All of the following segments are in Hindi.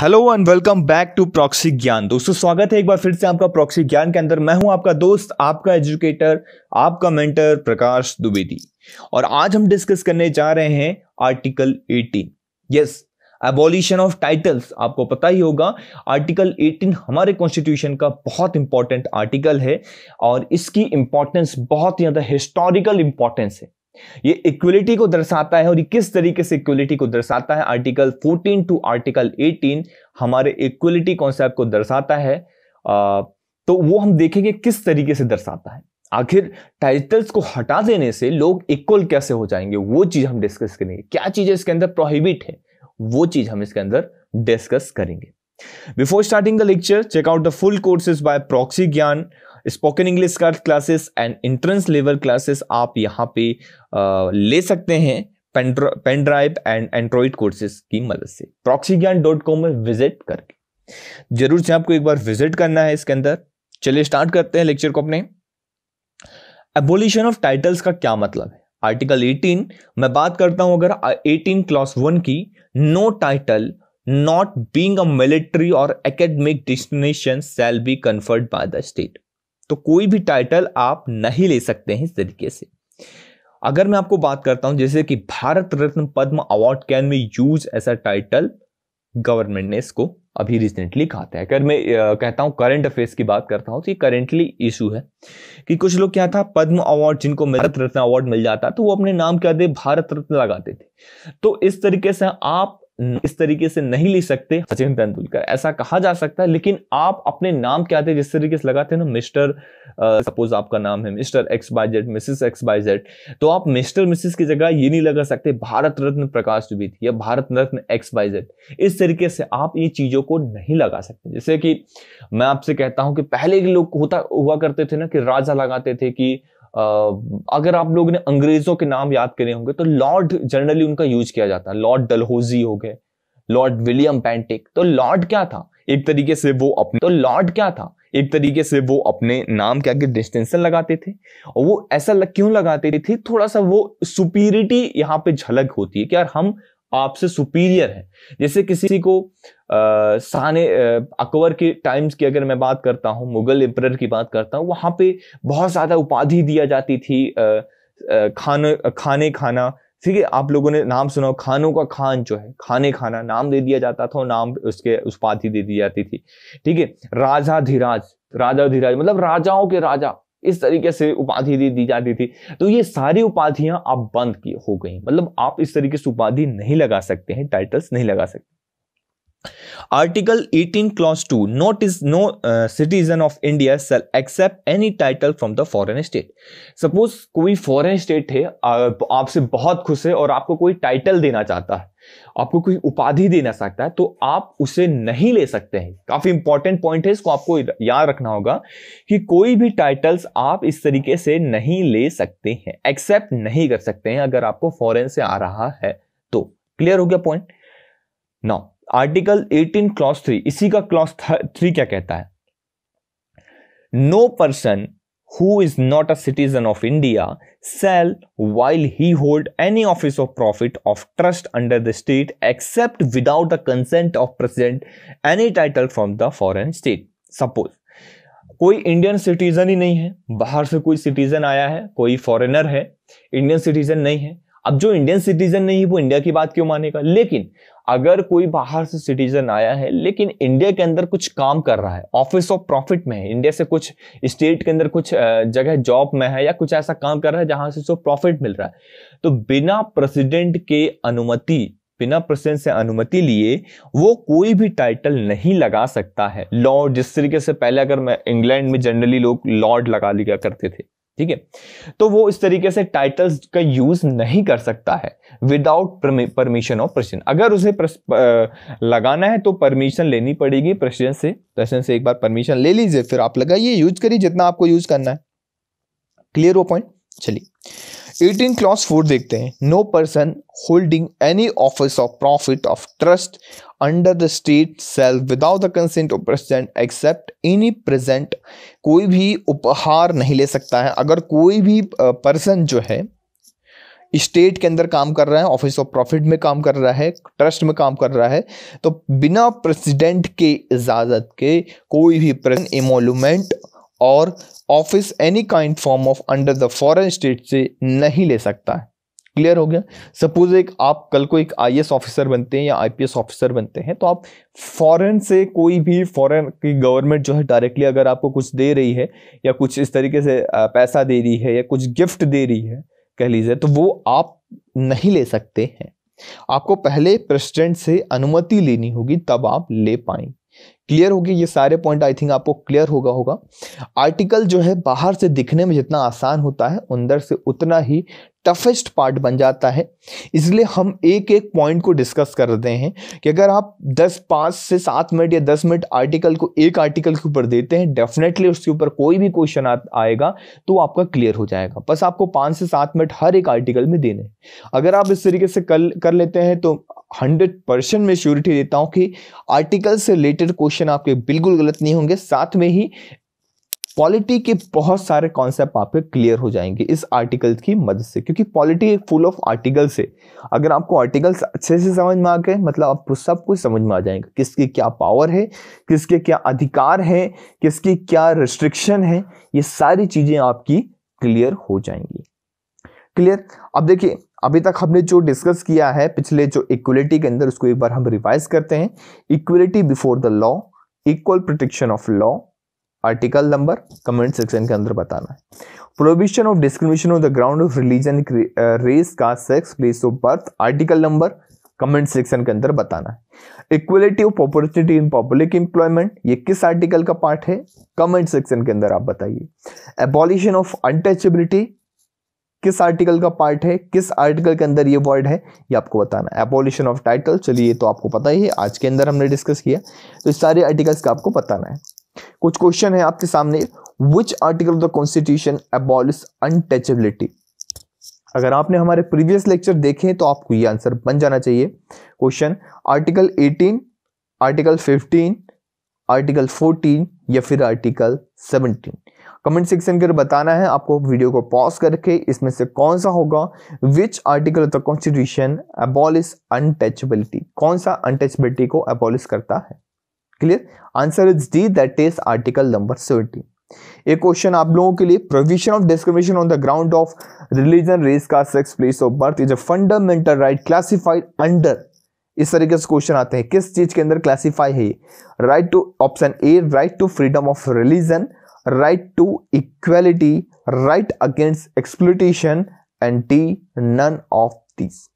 hello and welcome back to proxy Gyan दोस्तों स्वागत है एक बार फिर से आपका प्रॉक्सी ज्ञान के अंदर मैं हूं आपका दोस्त आपका एजुकेटर आपका मेंटर प्रकाश दुबेदी और आज हम डिस्कस करने जा रहे हैं article 18 is abolition of titles आपको पता ही होगा आर्टिकल 18 हमारे कॉन्स्टिट्यूशन का बहुत इंपॉर्टेंट आर्टिकल है और इसकी इंपॉर्टेंस बहुत ही ज्यादा हिस्टोरिकल इंपॉर्टेंस है ये इक्वलिटी को दर्शाता है और ये किस तरीके से इक्वलिटी को दर्शाता है आर्टिकल 14 टू आर्टिकल 18 हमारे इक्वलिटी कॉन्सेप्ट को दर्शाता है आ, तो वो हम देखेंगे किस तरीके से दर्शाता है आखिर टाइटल्स को हटा देने से लोग इक्वल कैसे हो जाएंगे वो चीज हम डिस्कस करेंगे क्या चीजें इसके अंदर प्रोहिबिट है वो चीज हम इसके अंदर डिस्कस करेंगे before starting the lecture check out the full courses by proxy Gyan spoken English का classes and entrance level classes आप यहाँ पे आ, ले सकते हैं pen drive and android courses की मदद से प्रॉक्सी ज्ञान डॉट कॉम में विजिट करके जरूर से आपको एक बार विजिट करना है इसके अंदर चलिए स्टार्ट करते हैं लेक्चर को अपने एबोलिशन ऑफ टाइटल्स का क्या मतलब है आर्टिकल 18 मैं बात करता हूं अगर 18 क्लास वन की no title not being military or academic distinction shall be conferred by the state तो कोई भी टाइटल आप नहीं ले सकते हैं इस तरीके से अगर मैं आपको बात करता हूं जैसे कि भारत रत्न पद्म अवार्ड कैन में use as a title government ने इसको अभी रिसेंटली कहा था अगर मैं कहता हूं करंट अफेयर्स की बात करता हूं तो ये करेंटली इशू है कि कुछ लोग क्या था पद्म अवार्ड जिनको भारत रत्न अवार्ड मिल जाता तो वो अपने नाम क्या दे भारत रत्न लगाते थे तो इस तरीके से आप इस तरीके से नहीं ले सकते सचिन तेंदुलकर ऐसा कहा जा सकता है लेकिन आप अपने नाम क्या थे जिस तरीके से लगाते हैं ना मिस्टर सपोज आपका नाम है mister X Y Z missus X Y Z तो आप मिस्टर मिसिस की जगह ये नहीं लगा सकते भारत रत्न प्रकाश द्विवेदी या Bharat Ratna X Y Z इस तरीके से आप ये चीजों को नहीं लगा सकते जैसे कि मैं आपसे कहता हूं कि पहले के लोग होता हुआ करते थे ना कि राजा लगाते थे कि अगर आप लोगों ने अंग्रेजों के नाम याद करे होंगे तो लॉर्ड जनरली उनका यूज किया जाता है लॉर्ड डलहोजी हो गए लॉर्ड विलियम पैंटिक तो लॉर्ड क्या था एक तरीके से वो अपने तो लॉर्ड क्या था एक तरीके से वो अपने नाम के आगे डिस्टेंशन लगाते थे और वो ऐसा लग, क्यों लगाते थे थोड़ा सा वो सुपीरिटी यहाँ पे झलक होती है कि यार हम आपसे सुपीरियर है जैसे किसी को आ, साने अकबर के टाइम्स की अगर मैं बात करता हूँ मुगल एम्प्रर की बात करता हूँ वहाँ पे बहुत ज़्यादा उपाधि दिया जाती थी आ, खाने खाने खाना ठीक है आप लोगों ने नाम सुना खानों का खान जो है खाने खाना नाम दे दिया जाता था और नाम उसके उपाधि दे दी जाती थी ठीक है राजा धीराज राजा धीराज मतलब राजाओं के राजा इस तरीके से उपाधि दी दी जाती थी तो ये सारी उपाधियां आप बंद की हो गई मतलब आप इस तरीके से उपाधि नहीं लगा सकते हैं टाइटल्स नहीं लगा सकते article eighteen clause two note is no citizen of India shall accept any title from the foreign state suppose कोई फॉरन स्टेट है आपसे बहुत खुश है और आपको कोई टाइटल देना चाहता है आपको कोई उपाधि देना चाहता है तो आप उसे नहीं ले सकते हैं काफी इंपॉर्टेंट पॉइंट है इसको आपको याद रखना होगा कि कोई भी टाइटल्स आप इस तरीके से नहीं ले सकते हैं एक्सेप्ट नहीं कर सकते हैं अगर आपको फॉरेन से आ रहा है तो क्लियर हो गया point now article eighteen clause three इसी का क्लॉस थ्री क्या कहता है no person who is not a citizen of India shall while he hold any office of profit of trust under the state except without the consent of president any title from the foreign state suppose कोई इंडियन सिटीजन ही नहीं है बाहर से कोई सिटीजन आया है कोई फॉरेनर है इंडियन सिटीजन नहीं है अब जो इंडियन सिटीजन नहीं है वो इंडिया की बात क्यों मानेगा लेकिन अगर कोई बाहर से सिटीजन आया है लेकिन इंडिया के अंदर कुछ काम कर रहा है ऑफिस ऑफ प्रॉफिट में है इंडिया से कुछ स्टेट के अंदर कुछ जगह जॉब में है या कुछ ऐसा काम कर रहा है जहां से उसको प्रॉफिट मिल रहा है तो बिना प्रेसिडेंट के अनुमति बिना प्रेसिडेंट से अनुमति लिए वो कोई भी टाइटल नहीं लगा सकता है लॉर्ड जिस तरीके से पहले अगर मैं इंग्लैंड में जनरली लोग लॉर्ड लगा लिया करते थे ठीक है तो वो इस तरीके से टाइटल्स का यूज नहीं कर सकता है विदाउट परमिशन ऑफ प्रेसिडेंट अगर उसे लगाना है तो परमिशन लेनी पड़ेगी प्रेसिडेंट से प्रेसिडेंट से एक बार परमिशन ले लीजिए फिर आप लगाइए यूज करिए जितना आपको यूज करना है क्लियर वो पॉइंट चलिए एटीन क्लॉज फोर देखते हैं no person holding any office of profit of trust under the state self without the consent of president except any present कोई भी उपहार नहीं ले सकता है अगर कोई भी पर्सन जो है स्टेट के अंदर काम कर रहा है ऑफिस ऑफ प्रॉफिट में काम कर रहा है ट्रस्ट में काम कर रहा है तो बिना प्रेसिडेंट के इजाज़त के कोई भी प्रेजेंट इमोलूमेंट और office any kind form of under the foreign state से नहीं ले सकता है क्लियर हो गया सपोज एक आप कल को एक आई ऑफिसर बनते हैं या आई ऑफिसर बनते हैं तो आप फॉरेन से कोई भी फॉरेन की गवर्नमेंट जो है डायरेक्टली अगर आपको कुछ दे रही है या कुछ इस तरीके से पैसा दे रही है या कुछ गिफ्ट दे रही है कह लीजिए तो वो आप नहीं ले सकते हैं आपको पहले प्रेसिडेंट से अनुमति लेनी होगी तब आप ले पाएंगे क्लियर होगी ये सारे पॉइंट आई थिंक आपको क्लियर होगा होगा आर्टिकल जो है बाहर से दिखने में जितना आसान होता है अंदर से उतना ही टफेस्ट पार्ट बन जाता है इसलिए हम एक एक पॉइंट को डिस्कस करते हैं कि अगर आप 10 पाँच से सात मिनट या 10 मिनट आर्टिकल को एक आर्टिकल के ऊपर देते हैं डेफिनेटली उसके ऊपर कोई भी क्वेश्चन आएगा तो आपका क्लियर हो जाएगा बस आपको पाँच से सात मिनट हर एक आर्टिकल में देने अगर आप इस तरीके से कल कर लेते हैं तो हंड्रेड परसेंट में श्योरिटी देता हूं कि आर्टिकल से रिलेटेड क्वेश्चन आपके बिल्कुल गलत नहीं होंगे साथ में ही पॉलिटी के बहुत सारे कॉन्सेप्ट आपके क्लियर हो जाएंगे इस आर्टिकल की मदद से क्योंकि पॉलिटी एक फुल ऑफ आर्टिकल्स है अगर आपको आर्टिकल्स अच्छे से समझ में आ गए मतलब आपको सब कुछ समझ में आ जाएगा किसके क्या पावर है किसके क्या अधिकार है किसकी क्या रिस्ट्रिक्शन है ये सारी चीज़ें आपकी क्लियर हो जाएंगी क्लियर अब देखिए अभी तक हमने जो डिस्कस किया है पिछले जो इक्वलिटी के अंदर उसको एक बार हम रिवाइज करते हैं equality before the law equal protection of law article number comment section के अंदर बताना है provision of discrimination of the ground of religion race का sex place of birth article number comment section के अंदर बताना है equality of opportunity in public employment ये किस आर्टिकल का पार्ट है कमेंट सेक्शन के अंदर आप बताइए एबॉलिशन ऑफ अनटचेबिलिटी किस आर्टिकल का पार्ट है किस आर्टिकल के अंदर ये वर्ड है ये आपको बताना है एपोलिशन ऑफ टाइटल चलिए तो आपको पता ही है आज के अंदर हमने डिस्कस किया तो इस सारे आर्टिकल्स का आपको बताना है कुछ क्वेश्चन है आपके सामने which article of the constitution abolish untouchability अगर आपने हमारे प्रीवियस लेक्चर देखे तो आपको ये आंसर बन जाना चाहिए क्वेश्चन आर्टिकल 18, आर्टिकल 15, आर्टिकल 14 या फिर आर्टिकल 17 कमेंट सेक्शन के बताना है आपको वीडियो को पॉज करके इसमें से कौन सा होगा which article of the constitution abolish untouchability कौन सा अनटचबिलिटी को अबॉलिस करता है clear answer is D that is article number seventy एक क्वेश्चन आप लोगों के लिए provision of discrimination on the ground of religion race का sex place of birth is a fundamental right classified under इस तरीके से क्वेश्चन आते हैं किस चीज के अंदर क्लासिफाई है right to option A right to freedom of religion right to equality right against exploitation and D none of this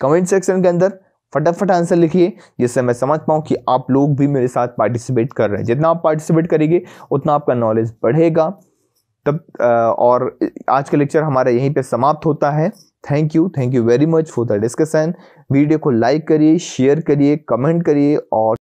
comment section के अंदर फटाफट आंसर लिखिए जिससे मैं समझ पाऊँ कि आप लोग भी मेरे साथ पार्टिसिपेट कर रहे हैं जितना आप पार्टिसिपेट करेंगे उतना आपका नॉलेज बढ़ेगा तब और आज का लेक्चर हमारा यहीं पे समाप्त होता है thank you thank you very much for the discussion video को लाइक करिए शेयर करिए कमेंट करिए और